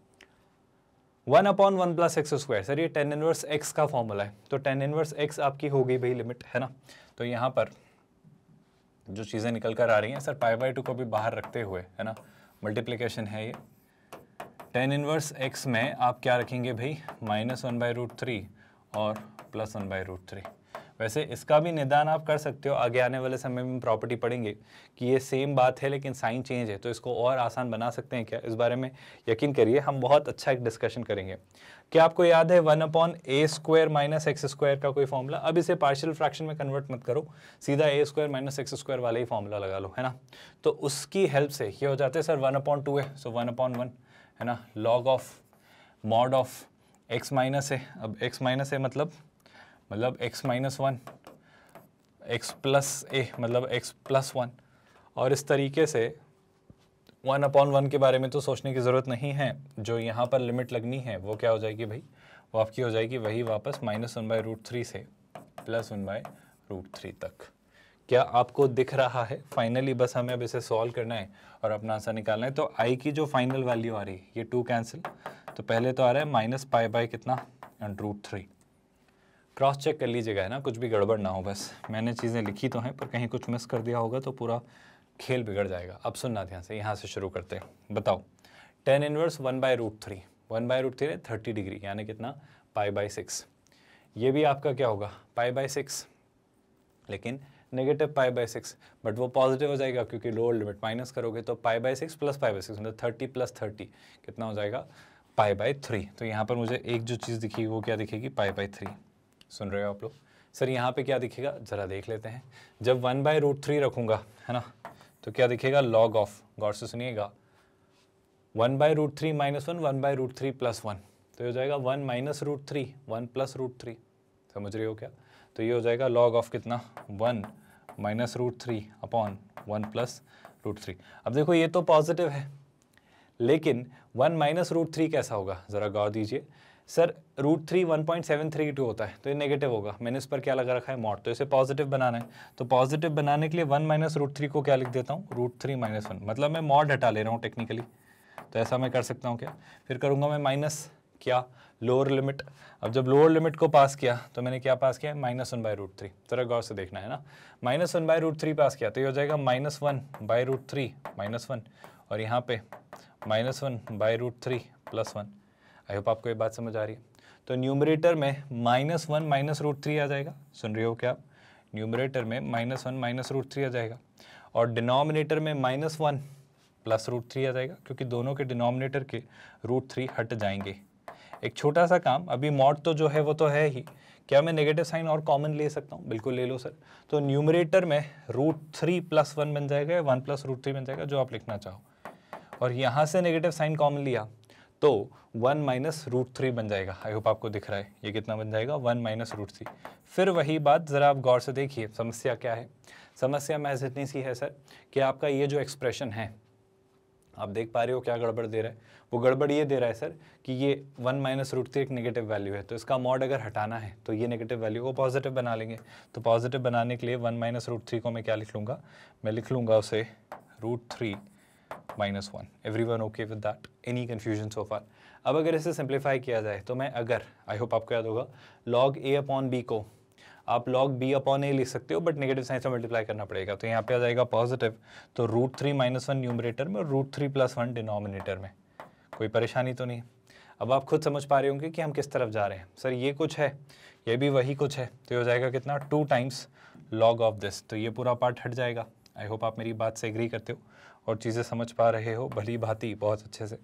Speaker 1: one upon one plus x square sir ये टेन इनवर्स एक्स का फॉर्मूला है तो टेन इनवर्स एक्स आपकी हो गई भाई लिमिट है ना तो यहाँ पर जो चीज़ें निकल कर आ रही हैं सर पाई बाई टू को भी बाहर रखते हुए है ना मल्टीप्लीकेशन है ये टेन इनवर्स एक्स में आप क्या रखेंगे भाई minus one by root three और plus one by root three वैसे इसका भी निदान आप कर सकते हो आगे आने वाले समय में प्रॉपर्टी पढ़ेंगे कि ये सेम बात है लेकिन साइन चेंज है तो इसको और आसान बना सकते हैं क्या इस बारे में यकीन करिए हम बहुत अच्छा एक डिस्कशन करेंगे क्या आपको याद है one upon a square minus x square का कोई फॉर्मूला अब इसे पार्शियल फ्रैक्शन में कन्वर्ट मत करो सीधा a square minus x square वाला ही फॉर्मूला लगा लो है ना तो उसकी हेल्प से ये हो जाते हैं सर वन अपॉन टू है सो वन अपॉन वन है ना log of mod of x minus है अब एक्स माइनस है मतलब मतलब x minus one x plus a मतलब x प्लस वन और इस तरीके से वन अपॉन वन के बारे में तो सोचने की ज़रूरत नहीं है जो यहाँ पर लिमिट लगनी है वो क्या हो जाएगी भाई वो आपकी हो जाएगी वही वापस minus one by root three से plus one by root three तक क्या आपको दिख रहा है फाइनली बस हमें अब इसे सॉल्व करना है और अपना आंसर निकालना है तो आई की जो फाइनल वैल्यू आ रही है ये टू कैंसिल तो पहले तो आ रहा है माइनस पाई बाई कितना and root three cross check कर लीजिएगा है ना कुछ भी गड़बड़ ना हो बस मैंने चीज़ें लिखी तो हैं पर कहीं कुछ मिस कर दिया होगा तो पूरा खेल बिगड़ जाएगा अब सुनना ध्यान से यहाँ से शुरू करते हैं बताओ tan inverse one by root three one by root three thirty degree यानी कितना पाई बाई सिक्स ये भी आपका क्या होगा पाई बाई सिक्स लेकिन negative pi by six but वो पॉजिटिव हो जाएगा क्योंकि लोअर लिमिट माइनस करोगे तो pi by six plus pi by six मतलब थर्टी प्लस थर्टी कितना हो जाएगा पाई बाई थ्री तो यहाँ पर मुझे एक जो चीज़ दिखेगी वो क्या दिखेगी पाई बाई थ्री सुन रहे हो आप लोग सर यहाँ पे क्या दिखेगा ज़रा देख लेते हैं जब वन बाय रूट थ्री रखूँगा है ना तो क्या दिखेगा लॉग ऑफ गौर से सुनिएगा one by root three minus one one by root three plus one तो ये हो जाएगा one minus root three one plus root three समझ रहे हो क्या तो ये हो जाएगा लॉग ऑफ कितना one minus root three upon one plus root three अब देखो ये तो पॉजिटिव है लेकिन वन माइनस रूट थ्री कैसा होगा ज़रा गौर दीजिए sir root three one point seven three two होता है तो ये नेगेटिव होगा मैंने इस पर क्या लगा रखा है मॉड तो इसे पॉजिटिव बनाना है तो पॉजिटिव बनाने के लिए वन माइनस रूट थ्री को क्या लिख देता हूँ रूट थ्री माइनस वन मतलब मैं मॉड हटा ले रहा हूँ टेक्निकली तो ऐसा मैं कर सकता हूँ क्या फिर करूँगा मैं माइनस क्या लोअर लिमिट अब जब लोअर लिमिट को पास किया तो मैंने क्या पास किया minus one by root three तो गौर से देखना है ना minus one by root three pass किया तो ये हो जाएगा minus one by root three minus one और यहाँ पे minus one by root three plus one I hope आपको ये बात समझ आ रही है तो न्यूमरेटर में minus one minus root three आ जाएगा सुन रहे हो क्या आप न्यूमरेटर में minus one minus root three आ जाएगा और डिनोमिनेटर में minus one plus root three आ जाएगा क्योंकि दोनों के डिनोमिनेटर के रूट थ्री हट जाएंगे एक छोटा सा काम अभी मॉड तो जो है वो तो है ही क्या मैं नेगेटिव साइन और कॉमन ले सकता हूँ बिल्कुल ले लो सर तो न्यूमरेटर में रूट थ्री प्लस वन बन जाएगा वन प्लस रूट थ्री बन जाएगा जो आप लिखना चाहो और यहाँ से नेगेटिव साइन कॉमन लिया तो वन माइनस रूट थ्री बन जाएगा आई होप आपको दिख रहा है ये कितना बन जाएगा वन माइनस रूट थ्री फिर वही बात ज़रा आप गौर से देखिए समस्या क्या है समस्या महज इतनी सी है सर कि आपका ये जो एक्सप्रेशन है आप देख पा रहे हो क्या गड़बड़ दे रहा है वो गड़बड़ ये दे रहा है सर कि ये वन माइनस रूट थ्री एक नेगेटिव वैल्यू है तो इसका मॉड अगर हटाना है तो ये नेगेटिव वैल्यू वो पॉजिटिव बना लेंगे तो पॉजिटिव बनाने के लिए वन माइनस रूट थ्री को मैं क्या लिख लूँगा मैं लिख लूँगा उसे root three minus one every one okay with that any confusion so far अब अगर इसे सिंप्लीफाई किया जाए तो मैं अगर आई होप आपको याद होगा लॉग ए अपॉन बी को आप लॉग बी अपॉन ए लिख सकते हो बट नेगेटिव साइन से मल्टीप्लाई करना पड़ेगा तो यहाँ पे आ जाएगा पॉजिटिव तो root three minus one numerator में और root three plus one denominator में कोई परेशानी तो नहीं है अब आप खुद समझ पा रहे होंगे कि हम किस तरफ जा रहे हैं सर ये कुछ है ये भी वही कुछ है तो ये हो जाएगा कितना two times log of this तो ये पूरा पार्ट हट जाएगा आई होप आप मेरी बात से एग्री करते हो और चीज़ें समझ पा रहे हो भली भांति बहुत अच्छे से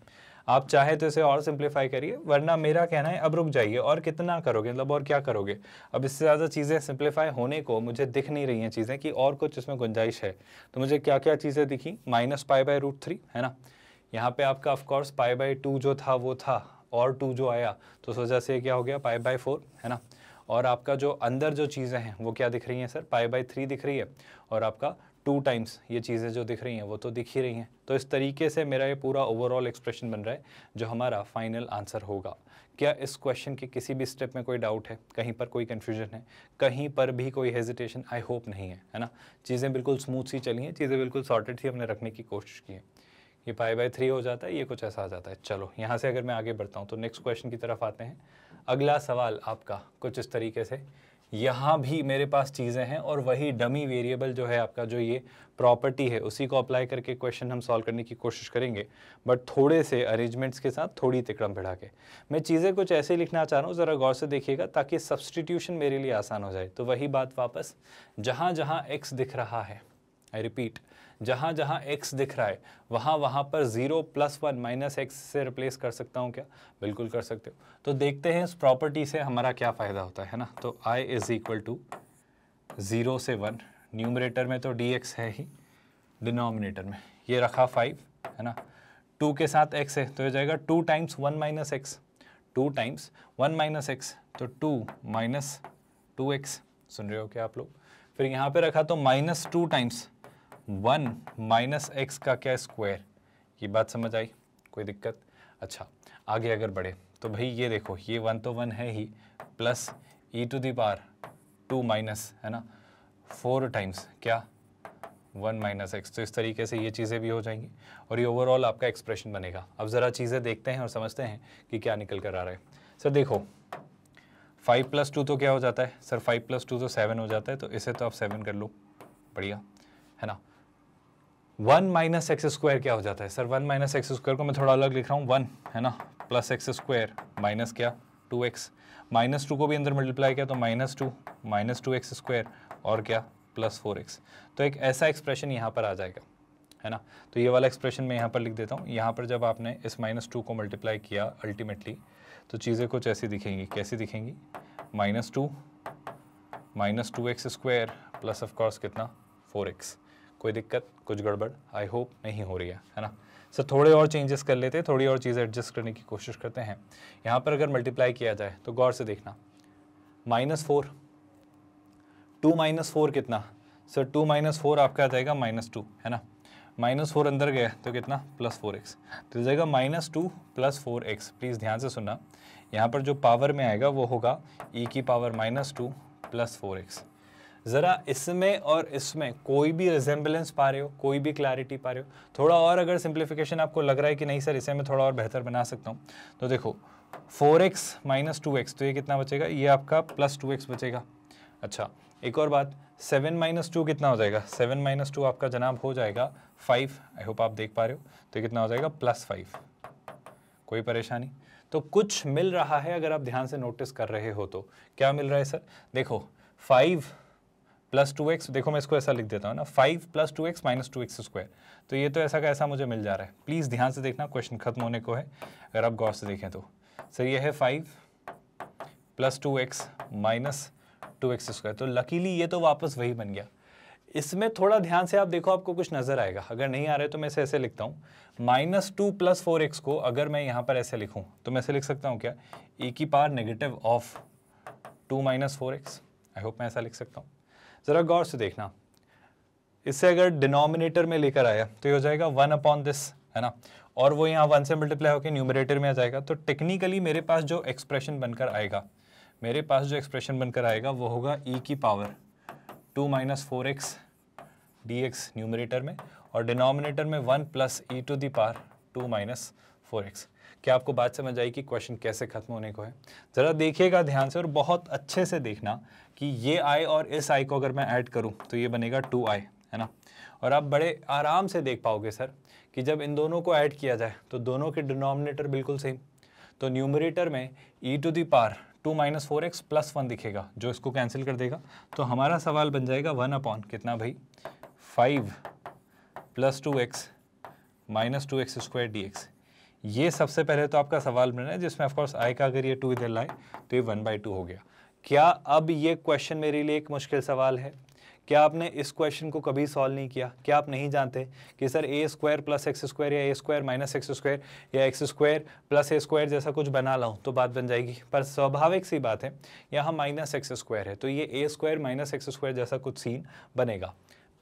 Speaker 1: आप चाहे तो इसे और सिंप्लीफाई करिए वरना मेरा कहना है अब रुक जाइए और कितना करोगे मतलब और क्या करोगे अब इससे ज़्यादा चीज़ें सिंप्लीफाई होने को मुझे दिख नहीं रही हैं चीज़ें कि और कुछ इसमें गुंजाइश है तो मुझे क्या क्या चीज़ें दिखी minus pi by root three है ना यहाँ पे आपका ऑफकोर्स पाई बाई टू जो था वो था और टू जो आया तो उस वजह से क्या हो गया पाई बाई फोर है ना और आपका जो अंदर जो चीज़ें हैं वो क्या दिख रही हैं सर पाई बाई थ्री दिख रही है और आपका टू टाइम्स ये चीज़ें जो दिख रही हैं वो तो दिख ही रही हैं तो इस तरीके से मेरा ये पूरा ओवरऑल एक्सप्रेशन बन रहा है जो हमारा फाइनल आंसर होगा क्या इस क्वेश्चन के किसी भी स्टेप में कोई डाउट है कहीं पर कोई कन्फ्यूजन है कहीं पर भी कोई हेजिटेशन आई होप नहीं है है ना चीज़ें बिल्कुल स्मूथ सी चली हैं चीज़ें बिल्कुल सॉर्टेड थी हमने रखने की कोशिश की है ये पाई बाई थ्री हो जाता है ये कुछ ऐसा आ जाता है चलो यहाँ से अगर मैं आगे बढ़ता हूँ तो नेक्स्ट क्वेश्चन की तरफ आते हैं अगला सवाल आपका कुछ इस तरीके से यहाँ भी मेरे पास चीज़ें हैं और वही डमी वेरिएबल जो है आपका जो ये प्रॉपर्टी है उसी को अप्लाई करके क्वेश्चन हम सॉल्व करने की कोशिश करेंगे बट थोड़े से अरेंजमेंट्स के साथ थोड़ी तिकड़म भिड़ा के मैं चीज़ें कुछ ऐसे लिखना चाह रहा हूँ ज़रा गौर से देखिएगा ताकि सब्सटीट्यूशन मेरे लिए आसान हो जाए तो वही बात वापस जहाँ जहाँ एक्स दिख रहा है आई रिपीट जहाँ जहाँ एक्स दिख रहा है वहाँ वहाँ पर zero plus one minus x से रिप्लेस कर सकता हूँ क्या बिल्कुल कर सकते हो तो देखते हैं इस प्रॉपर्टी से हमारा क्या फ़ायदा होता है ना तो I is equal to zero से वन न्यूमरेटर में तो डी एक्स है ही डिनोमिनेटर में ये रखा फाइव है ना टू के साथ एक्स है तो यह जाएगा two times one minus x two times one minus x तो टू माइनस टू एक्स सुन रहे हो क्या आप लोग फिर यहाँ पे रखा तो minus two times one minus x का क्या स्क्वायर ये बात समझ आई कोई दिक्कत अच्छा आगे अगर बढ़े तो भाई ये देखो ये वन तो वन है ही plus e to the power two minus है ना फोर टाइम्स क्या वन माइनस एक्स तो इस तरीके से ये चीज़ें भी हो जाएंगी और ये ओवरऑल आपका एक्सप्रेशन बनेगा अब ज़रा चीज़ें देखते हैं और समझते हैं कि क्या निकल कर आ रहा है सर देखो फाइव प्लस टू तो क्या हो जाता है सर फाइव प्लस टू तो सेवन हो जाता है तो इसे तो आप सेवन कर लो बढ़िया है ना वन माइनस एक्स स्क्वायर क्या हो जाता है sir one minus x square को मैं थोड़ा अलग लिख रहा हूँ वन है ना प्लस एक्स स्क्वायर माइनस क्या टू एक्स माइनस टू को भी अंदर मल्टीप्लाई किया तो minus two minus two x square और क्या प्लस फोर एक्स तो एक ऐसा एक्सप्रेशन यहाँ पर आ जाएगा है ना तो ये वाला एक्सप्रेशन मैं यहाँ पर लिख देता हूँ यहाँ पर जब आपने इस माइनस टू को मल्टीप्लाई किया अल्टीमेटली तो चीज़ें कुछ ऐसी दिखेंगी कैसी दिखेंगी minus two minus two x square plus of course कितना फोर एक्स कोई दिक्कत कुछ गड़बड़ आई होप नहीं हो रही है है ना सर so, थोड़े और चेंजेस कर लेते हैं थोड़ी और चीज़ एडजस्ट करने की कोशिश करते हैं यहाँ पर अगर मल्टीप्लाई किया जाए तो गौर से देखना minus four two minus four कितना सर टू माइनस फोर आपका आ जाएगा माइनस टू है ना माइनस फोर अंदर गया तो कितना प्लस फोर एक्स तो जाएगा minus two plus four x please ध्यान से सुनना यहाँ पर जो पावर में आएगा वो होगा ई e की power minus two plus four x ज़रा इसमें और इसमें कोई भी रिजेंबलेंस पा रहे हो कोई भी क्लैरिटी पा रहे हो थोड़ा और अगर सिंप्लीफिकेशन आपको लग रहा है कि नहीं सर इसे मैं थोड़ा और बेहतर बना सकता हूँ तो देखो four x minus two x तो ये कितना बचेगा ये आपका प्लस टू एक्स बचेगा अच्छा एक और बात सेवन माइनस टू कितना हो जाएगा सेवन माइनस टू आपका जनाब हो जाएगा फाइव आई होप आप देख पा रहे हो तो कितना हो जाएगा प्लस फाइव कोई परेशानी तो कुछ मिल रहा है अगर आप ध्यान से नोटिस कर रहे हो तो क्या मिल रहा है सर देखो फाइव प्लस टू एक्स देखो मैं इसको ऐसा लिख देता हूँ ना five plus two x minus two x square तो ये तो ऐसा का ऐसा मुझे मिल जा रहा है प्लीज़ ध्यान से देखना क्वेश्चन खत्म होने को है अगर आप गौर से देखें तो सर ये है five plus two x minus two x square तो लकीली ये तो वापस वही बन गया इसमें थोड़ा ध्यान से आप देखो आपको कुछ नज़र आएगा अगर नहीं आ रहे तो मैं इसे ऐसे लिखता हूँ minus two plus four x को अगर मैं यहाँ पर ऐसे लिखूँ तो मैं ऐसे लिख सकता हूँ क्या ई की power negative of two minus four x I hope मैं ऐसा लिख सकता हूँ ज़रा गौर से देखना इसे अगर डिनोमिनेटर में लेकर आया तो ये हो जाएगा वन अपॉन दिस है ना और वो यहाँ वन से मल्टीप्लाई होकर न्यूमरेटर में आ जाएगा तो टेक्निकली मेरे पास जो एक्सप्रेशन बनकर आएगा मेरे पास जो एक्सप्रेशन बनकर आएगा वो होगा ई e की power two minus four x d x numerator में और डिनोमिनेटर में one plus e to the power two minus four x क्या आपको बात समझ आई कि क्वेश्चन कैसे खत्म होने को है ज़रा देखिएगा ध्यान से और बहुत अच्छे से देखना कि ये आई और इस आई को अगर मैं ऐड करूँ तो ये बनेगा टू आई है ना और आप बड़े आराम से देख पाओगे सर कि जब इन दोनों को ऐड किया जाए तो दोनों के डिनोमिनेटर बिल्कुल सेम तो न्यूमरेटर में e to the power two minus four x plus one दिखेगा जो इसको कैंसिल कर देगा तो हमारा सवाल बन जाएगा वन अपॉन कितना भाई five plus two x minus two x square d x ये सबसे पहले तो आपका सवाल बना है जिसमें ऑफकोर्स आई का अगर ये टू इधर लाए तो ये वन बाई टू हो गया क्या अब ये क्वेश्चन मेरे लिए एक मुश्किल सवाल है क्या आपने इस क्वेश्चन को कभी सॉल्व नहीं किया क्या आप नहीं जानते कि sir a square plus x square या a square minus x square या x square plus a square जैसा कुछ बना लाऊँ तो बात बन जाएगी पर स्वाभाविक सी बात है यहाँ माइनस एक्स स्क्वायर है तो ये a square minus x square जैसा कुछ सीन बनेगा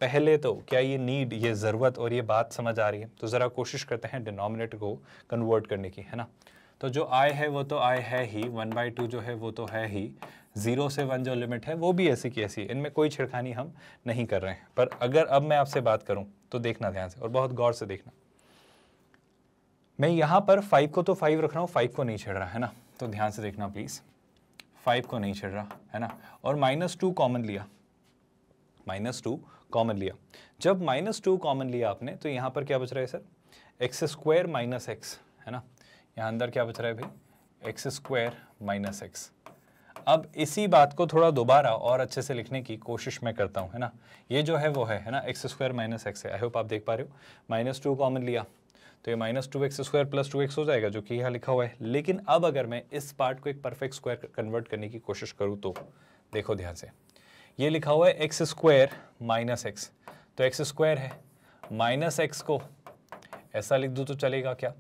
Speaker 1: पहले तो क्या ये नीड ये ज़रूरत और ये बात समझ आ रही है तो ज़रा कोशिश करते हैं डिनोमिनेट को कन्वर्ट करने की है ना तो जो आय है वो तो आय है ही वन बाई टू जो है वो तो है ही ज़ीरो से वन जो लिमिट है वो भी ऐसी की ऐसी है इनमें कोई छिड़खानी हम नहीं कर रहे हैं पर अगर अब मैं आपसे बात करूं तो देखना ध्यान से और बहुत गौर से देखना मैं यहाँ पर फाइव को तो फाइव रख रहा हूँ फाइव को नहीं छेड़ रहा है ना तो ध्यान से देखना प्लीज़ फाइव को नहीं छेड़ रहा है ना और माइनस टू कॉमन लिया माइनस टू कॉमन लिया जब माइनस टू कॉमन लिया आपने तो यहाँ पर क्या बच रहा है sir x square minus x है ना यहाँ अंदर क्या बच रहा है भाई एक्स स्क्वायर माइनस एक्स अब इसी बात को थोड़ा दोबारा और अच्छे से लिखने की कोशिश मैं करता हूँ है ना ये जो है वो है है ना एक्स स्क्वायर माइनस एक्स है आई होप आप देख पा रहे हो माइनस टू कॉमन लिया तो ये minus two x square plus two x हो जाएगा जो कि यहाँ लिखा हुआ है लेकिन अब अगर मैं इस पार्ट को एक परफेक्ट स्क्वायर कन्वर्ट करने की कोशिश करूँ तो देखो ध्यान से ये लिखा हुआ है एक्स स्क्वायर माइनस एक्स तो एक्स स्क्वायर है माइनस एक्स को ऐसा लिख दूँ तो चलेगा क्या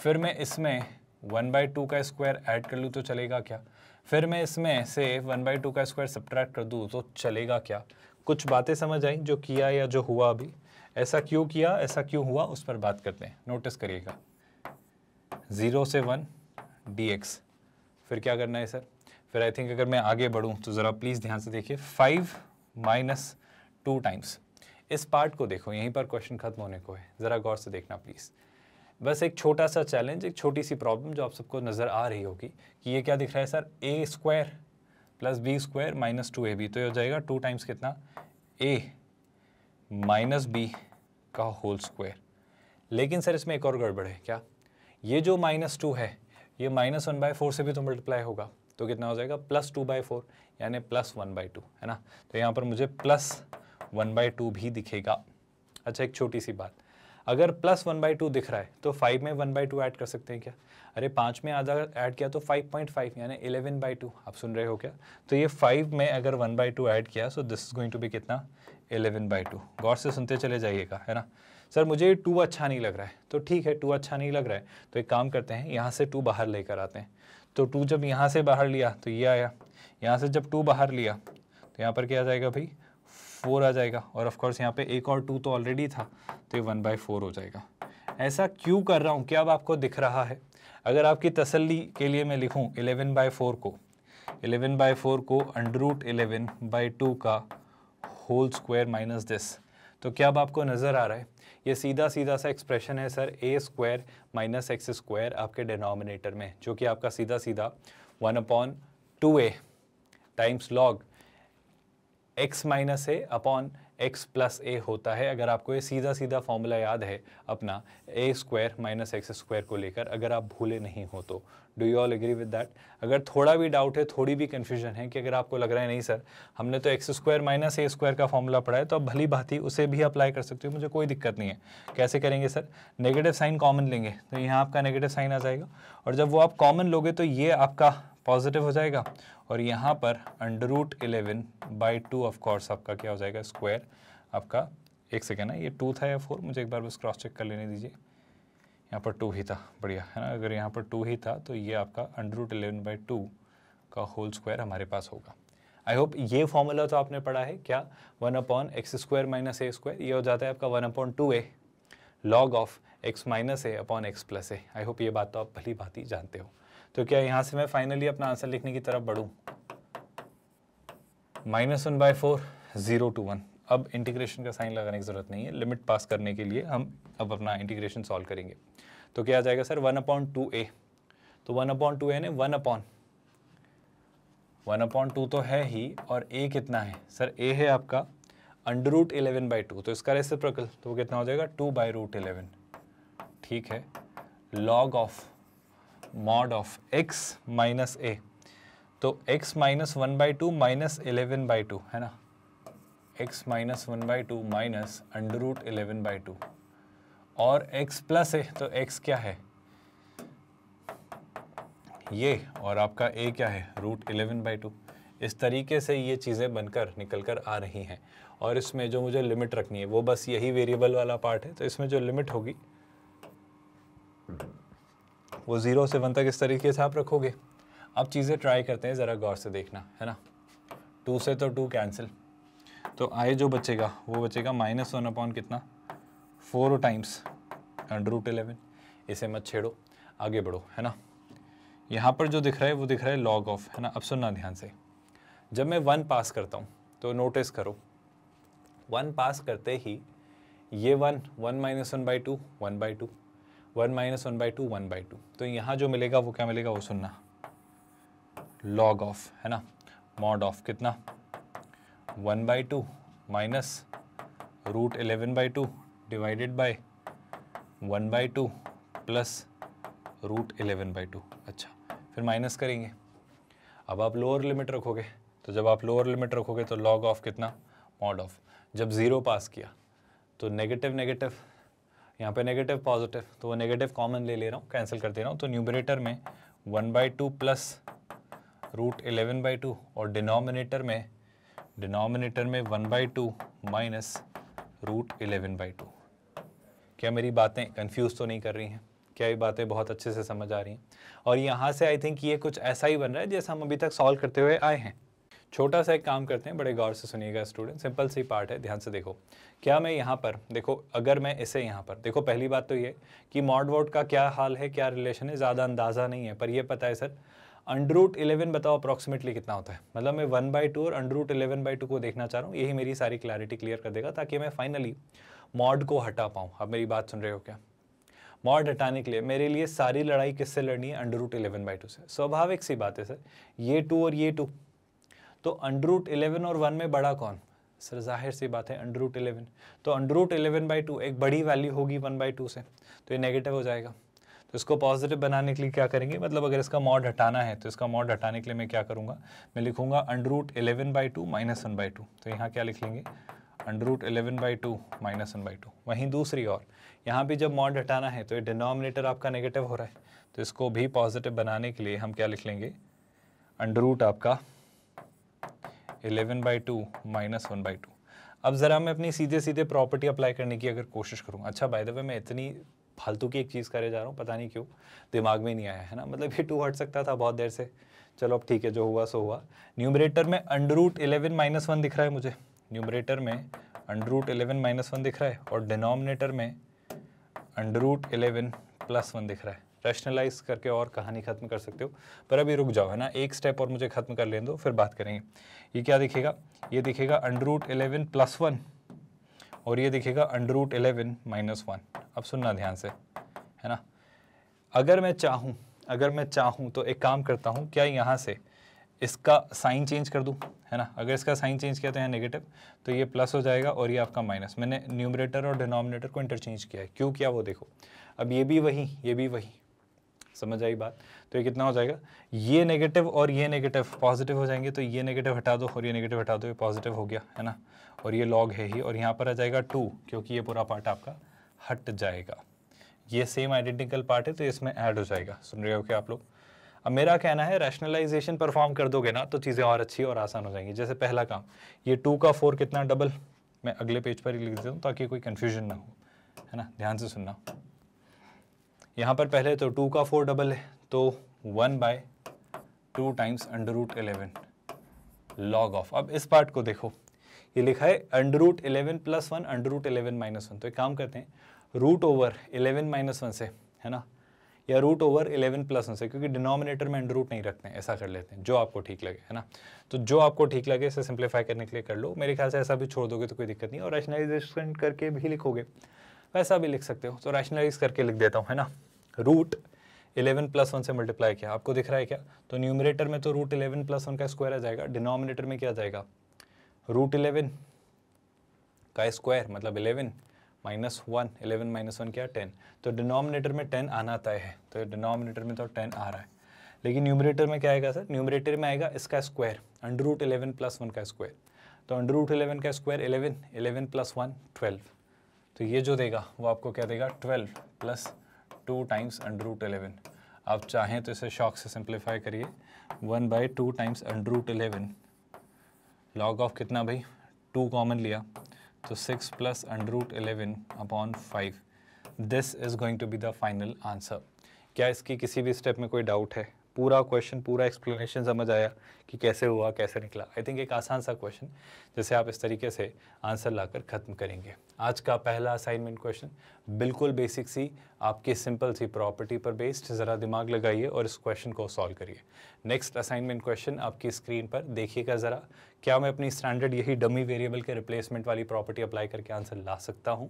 Speaker 1: फिर मैं इसमें वन बाई टू का स्क्वायर ऐड कर लूँ तो चलेगा क्या फिर मैं इसमें से वन बाई टू का स्क्वायर सब्ट्रैक्ट कर दूँ तो चलेगा क्या कुछ बातें समझ आई जो किया या जो हुआ अभी ऐसा क्यों किया ऐसा क्यों हुआ उस पर बात करते हैं नोटिस करिएगा ज़ीरो से वन डी एक्स फिर क्या करना है सर फिर आई थिंक अगर मैं आगे बढ़ूँ तो ज़रा प्लीज़ ध्यान से देखिए फाइव माइनस टू टाइम्स इस पार्ट को देखो यहीं पर क्वेश्चन खत्म होने को है ज़रा गौर से देखना प्लीज़ बस एक छोटा सा चैलेंज एक छोटी सी प्रॉब्लम जो आप सबको नज़र आ रही होगी कि ये क्या दिख रहा है sir a square plus b square minus two a b तो ये हो जाएगा टू टाइम्स कितना ए माइनस बी का होल स्क्वायर लेकिन सर इसमें एक और गड़बड़ है क्या ये जो माइनस टू है ये माइनस वन बाई फोर से भी तो मल्टीप्लाई होगा तो कितना हो जाएगा प्लस टू बाई फोर यानी प्लस वन बाई टू है ना तो यहाँ पर मुझे प्लस वन बाई टू भी दिखेगा अच्छा एक छोटी सी बात अगर प्लस वन बाई टू दिख रहा है तो फाइव में वन बाई टू ऐड कर सकते हैं क्या अरे पाँच में आधा ऐड किया तो फाइव पॉइंट फाइव यानी इलेवन बाई टू आप सुन रहे हो क्या तो ये फाइव में अगर वन बाई टू ऐड किया so this is going to be कितना इलेवन बाई टू गौर से सुनते चले जाइएगा है ना सर मुझे टू अच्छा नहीं लग रहा है तो ठीक है टू अच्छा नहीं लग रहा है तो एक काम करते हैं यहाँ से टू बाहर लेकर आते हैं तो टू जब यहाँ से बाहर लिया तो ये आया यहाँ से जब टू बाहर लिया तो यहाँ पर क्या जाएगा भाई फोर आ जाएगा और ऑफ कोर्स यहाँ पे एक और टू तो ऑलरेडी था तो ये वन बाई फोर हो जाएगा ऐसा क्यों कर रहा हूँ क्या अब आपको दिख रहा है अगर आपकी तसल्ली के लिए मैं लिखूँ इलेवन बाई फोर को इलेवन बाई फोर को अंडर रूट बाई टू का होल स्क्वायर माइनस दिस तो क्या अब आपको नज़र आ रहा है ये सीधा सीधा सा एक्सप्रेशन है sir a square minus x square आपके डिनोमिनेटर में जो कि आपका सीधा सीधा one upon two a times log x minus a upon x plus a होता है अगर आपको ये सीधा सीधा फॉर्मूला याद है अपना a square minus x square को लेकर अगर आप भूले नहीं हो तो do you all agree with that अगर थोड़ा भी डाउट है थोड़ी भी कन्फ्यूजन है कि अगर आपको लग रहा है नहीं सर हमने तो x square minus a square का फॉर्मूला पढ़ा है तो आप भली भांति उसे भी अप्लाई कर सकते हो मुझे कोई दिक्कत नहीं है कैसे करेंगे सर नेगेटिव साइन कॉमन लेंगे तो यहाँ आपका नेगेटिव साइन आ जाएगा और जब वो आप कॉमन लोगे तो ये आपका पॉजिटिव हो जाएगा और यहाँ पर under root eleven by two of course आपका क्या हो जाएगा स्क्वायर आपका एक सेकेंड है ये टू था या फोर मुझे एक बार बस क्रॉस चेक कर लेने दीजिए यहाँ पर टू ही था बढ़िया है ना अगर यहाँ पर टू ही था तो ये आपका under root eleven by two का होल स्क्वायर हमारे पास होगा आई होप ये फॉर्मूला तो आपने पढ़ा है क्या one upon x square minus a square ये हो जाता है आपका one upon two a log of x minus a upon x plus a I hope ये बात तो आप भली भांति जानते हो तो क्या यहां से मैं फाइनली अपना आंसर लिखने की तरफ बढ़ू minus one by four zero two one अब इंटीग्रेशन का साइन लगाने की ज़रूरत नहीं है लिमिट पास करने के लिए हम अब अपना इंटीग्रेशन सॉल्व करेंगे तो क्या आ जाएगा sir one upon two a तो वन अपॉन टू ए ने one upon one upon two तो है ही और ए कितना है सर ए है आपका under root eleven by two तो इसका रेसिप्रोकल तो वो कितना हो जाएगा टू बाई रूट इलेवन ठीक है log of mod of x minus a तो x minus one by two minus eleven by two है ना x minus one by two minus under root eleven by two और x plus a तो x क्या है ये और आपका a क्या है रूट इलेवन बाई टू इस तरीके से ये चीज़ें बनकर निकल कर आ रही हैं और इसमें जो मुझे लिमिट रखनी है वो बस यही वेरिएबल वाला पार्ट है तो इसमें जो लिमिट होगी वो ज़ीरो से वन तक इस तरीके से आप रखोगे अब चीज़ें ट्राई करते हैं ज़रा गौर से देखना है ना टू से तो टू कैंसिल तो आए जो बचेगा वो बचेगा माइनस वन अपॉन कितना four times under root eleven इसे मत छेड़ो आगे बढ़ो है ना यहाँ पर जो दिख रहा है वो दिख रहा है लॉग ऑफ है ना अब सुनना ध्यान से जब मैं वन पास करता हूँ तो नोटिस करो वन पास करते ही ये one one minus one by two one by two one minus one by two one by two तो यहाँ जो मिलेगा वो क्या मिलेगा वो सुनना लॉग ऑफ है ना मॉड ऑफ कितना one by two minus root eleven by two divided by one by two plus root eleven by two अच्छा फिर माइनस करेंगे अब आप लोअर लिमिट रखोगे तो जब आप लोअर लिमिट रखोगे तो लॉग ऑफ कितना मॉड ऑफ जब ज़ीरो पास किया तो नेगेटिव नेगेटिव यहाँ पे नेगेटिव पॉजिटिव तो वो नेगेटिव कॉमन ले ले रहा हूँ कैंसिल कर दे रहा हूँ तो न्यूमिनेटर में one by two plus root eleven by two और डिनोमिनेटर में डिनोमिनेटर में one by two minus root eleven by two क्या मेरी बातें कन्फ्यूज़ तो नहीं कर रही हैं क्या ये बातें बहुत अच्छे से समझ आ रही हैं और यहाँ से आई थिंक ये कुछ ऐसा ही बन रहा है जैसा हम अभी तक सॉल्व करते हुए आए हैं छोटा सा एक काम करते हैं बड़े गौर से सुनिएगा स्टूडेंट सिंपल सी पार्ट है ध्यान से देखो क्या मैं यहाँ पर देखो अगर मैं इसे यहाँ पर देखो पहली बात तो ये कि मॉड वोट का क्या हाल है क्या रिलेशन है ज़्यादा अंदाज़ा नहीं है पर यह पता है सर अंडरूट इलेवन बताओ अप्रॉक्सीमेटली कितना होता है मतलब मैं वन बाई टू और अंडरूट इलेवन बाई टू को देखना चाह रहा हूँ यही मेरी सारी क्लैरिटी क्लियर कर देगा ताकि मैं फाइनली मॉड को हटा पाऊँ आप मेरी बात सुन रहे हो क्या मॉड हटाने के लिए मेरे लिए सारी लड़ाई किससे लड़नी है अंडरूट इलेवन बाई टू से स्वाभाविक सी बात है सर ये टू और ये टू तो अंडर रूट इलेवन और वन में बड़ा कौन सर जाहिर सी बात है अंडर रूट इलेवन तो under root eleven by two एक बड़ी वैल्यू होगी वन बाई टू से तो ये नेगेटिव हो जाएगा तो इसको पॉजिटिव बनाने के लिए क्या करेंगे मतलब अगर इसका मॉड हटाना है तो इसका मॉड हटाने के लिए मैं क्या करूँगा मैं लिखूँगा under root eleven by two minus one by two तो यहाँ क्या लिख लेंगे under root eleven by two minus one by two वहीं दूसरी और यहाँ भी जब मॉड हटाना है तो ये डिनोमिनेटर आपका नेगेटिव हो रहा है तो इसको भी पॉजिटिव बनाने के लिए हम क्या लिख लेंगे अंडर रूट आपका 11 by two minus one by two अब ज़रा मैं अपनी सीधे सीधे प्रॉपर्टी अप्लाई करने की अगर कोशिश करूँ अच्छा बाय द वे मैं इतनी फालतू की एक चीज़ करे जा रहा हूँ पता नहीं क्यों दिमाग में नहीं आया है ना मतलब ये टू हट सकता था बहुत देर से चलो अब ठीक है जो हुआ सो हुआ न्यूमरेटर में under root eleven minus one दिख रहा है मुझे न्यूमरेटर में under root eleven minus one दिख रहा है और डिनोमिनेटर में under root eleven plus one दिख रहा है रैशनलाइज करके और कहानी ख़त्म कर सकते हो पर अभी रुक जाओ है ना एक स्टेप और मुझे ख़त्म कर ले दो फिर बात करेंगे ये क्या दिखेगा ये दिखेगा अंडर रूट प्लस वन और ये दिखेगा अंडर रूट माइनस वन अब सुनना ध्यान से है ना अगर मैं चाहूँ अगर मैं चाहूँ तो एक काम करता हूँ क्या यहाँ से इसका साइन चेंज कर दूँ है ना अगर इसका साइन चेंज किया तो यहाँ नेगेटिव तो ये प्लस हो जाएगा और ये आपका माइनस मैंने न्यूमरेटर और डिनोमिनेटर को इंटरचेंज किया है क्यों किया वो देखो अब ये भी वही ये भी वही समझ आई बात तो ये कितना हो जाएगा ये नेगेटिव और ये नेगेटिव पॉजिटिव हो जाएंगे तो ये नेगेटिव हटा दो और ये नेगेटिव हटा दो ये पॉजिटिव हो गया है ना और ये लॉग है ही और यहाँ पर आ जाएगा टू क्योंकि ये पूरा पार्ट आपका हट जाएगा ये सेम आइडेंटिकल पार्ट है तो इसमें ऐड हो जाएगा सुन रहे हो क्या आप लोग अब मेरा कहना है रैशनलाइजेशन परफॉर्म कर दोगे ना तो चीज़ें और अच्छी और आसान हो जाएंगी जैसे पहला काम ये टू का फोर कितना डबल मैं अगले पेज पर ही लिख देता हूँ ताकि कोई कन्फ्यूजन ना हो है ना ध्यान से सुनना यहाँ पर पहले तो टू का फोर डबल है तो one by two times under root eleven log of अब इस पार्ट को देखो ये लिखा है under root eleven plus one under root eleven minus one तो एक काम करते हैं root over eleven minus one से है ना या root over eleven plus one से क्योंकि डिनोमिनेटर में अंडर रूट नहीं रखते हैं ऐसा कर लेते हैं जो आपको ठीक लगे है ना तो जो आपको ठीक लगे इसे सिंप्लीफाई करने के लिए कर लो मेरे ख्याल से ऐसा भी छोड़ दोगे तो कोई दिक्कत नहीं और रैशनलाइजेशन करके भी लिखोगे वैसा भी लिख सकते हो तो रैशनलाइज करके लिख देता हूँ है ना रूट इलेवन प्लस वन से मल्टीप्लाई किया आपको दिख रहा है क्या तो न्यूमिनेटर में तो रूट इलेवन प्लस वन का स्क्वायर आ जाएगा डिनोमिनेटर में क्या जाएगा रूट इलेवन का स्क्वायर मतलब eleven minus one eleven minus one क्या टेन तो डिनोमिनेटर में टेन आना तय है तो डिनोमिनेटर में तो टेन आ रहा है लेकिन न्यूमरेटर में क्या आएगा सर न्यूमरेटर में आएगा इसका square under root eleven plus one का स्क्वायर तो अंडर रूट इलेवन का square eleven eleven plus one twelve तो ये जो देगा वो आपको क्या देगा twelve plus two times under root eleven आप चाहें तो इसे शॉक से सिंप्लीफाई करिए one by two times under root eleven log of कितना भाई टू कॉमन लिया तो six plus under root eleven upon five this is going to be the final answer क्या इसकी किसी भी स्टेप में कोई डाउट है पूरा क्वेश्चन पूरा एक्सप्लेनेशन समझ आया कि कैसे हुआ कैसे निकला आई थिंक एक आसान सा क्वेश्चन जैसे आप इस तरीके से आंसर लाकर ख़त्म करेंगे आज का पहला असाइनमेंट क्वेश्चन बिल्कुल बेसिक सी आपकी सिंपल सी प्रॉपर्टी पर बेस्ड ज़रा दिमाग लगाइए और इस क्वेश्चन को सॉल्व करिए नेक्स्ट असाइनमेंट क्वेश्चन आपकी स्क्रीन पर देखिएगा ज़रा क्या मैं अपनी स्टैंडर्ड यही डमी वेरिएबल के रिप्लेसमेंट वाली प्रॉपर्टी अप्लाई करके आंसर ला सकता हूँ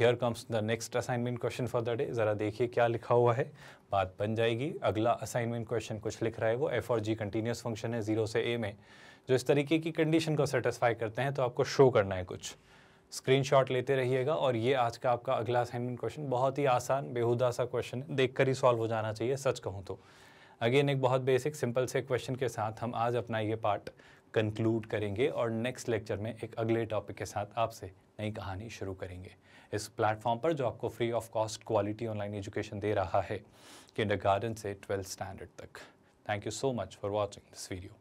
Speaker 1: here comes the next assignment question for the day ज़रा देखिए क्या लिखा हुआ है बात बन जाएगी अगला असाइनमेंट क्वेश्चन कुछ लिख रहा है वो एफ और जी कंटिन्यूस फंक्शन है ज़ीरो से ए में जो इस तरीके की कंडीशन को सेटिस्फाई करते हैं तो आपको शो करना है कुछ स्क्रीनशॉट लेते रहिएगा और ये आज का आपका अगला असाइनमेंट क्वेश्चन बहुत ही आसान बेहुदा सा क्वेश्चन देख ही सॉल्व हो जाना चाहिए सच कहूँ तो अगेन एक बहुत बेसिक सिंपल से क्वेश्चन के साथ हम आज अपना ये पार्ट कंक्लूड करेंगे और नेक्स्ट लेक्चर में एक अगले टॉपिक के साथ आपसे नई कहानी शुरू करेंगे इस प्लेटफॉर्म पर जो आपको free of cost quality online education दे रहा है किंडर गार्डन से ट्वेल्थ स्टैंडर्ड तक thank you so much for watching this video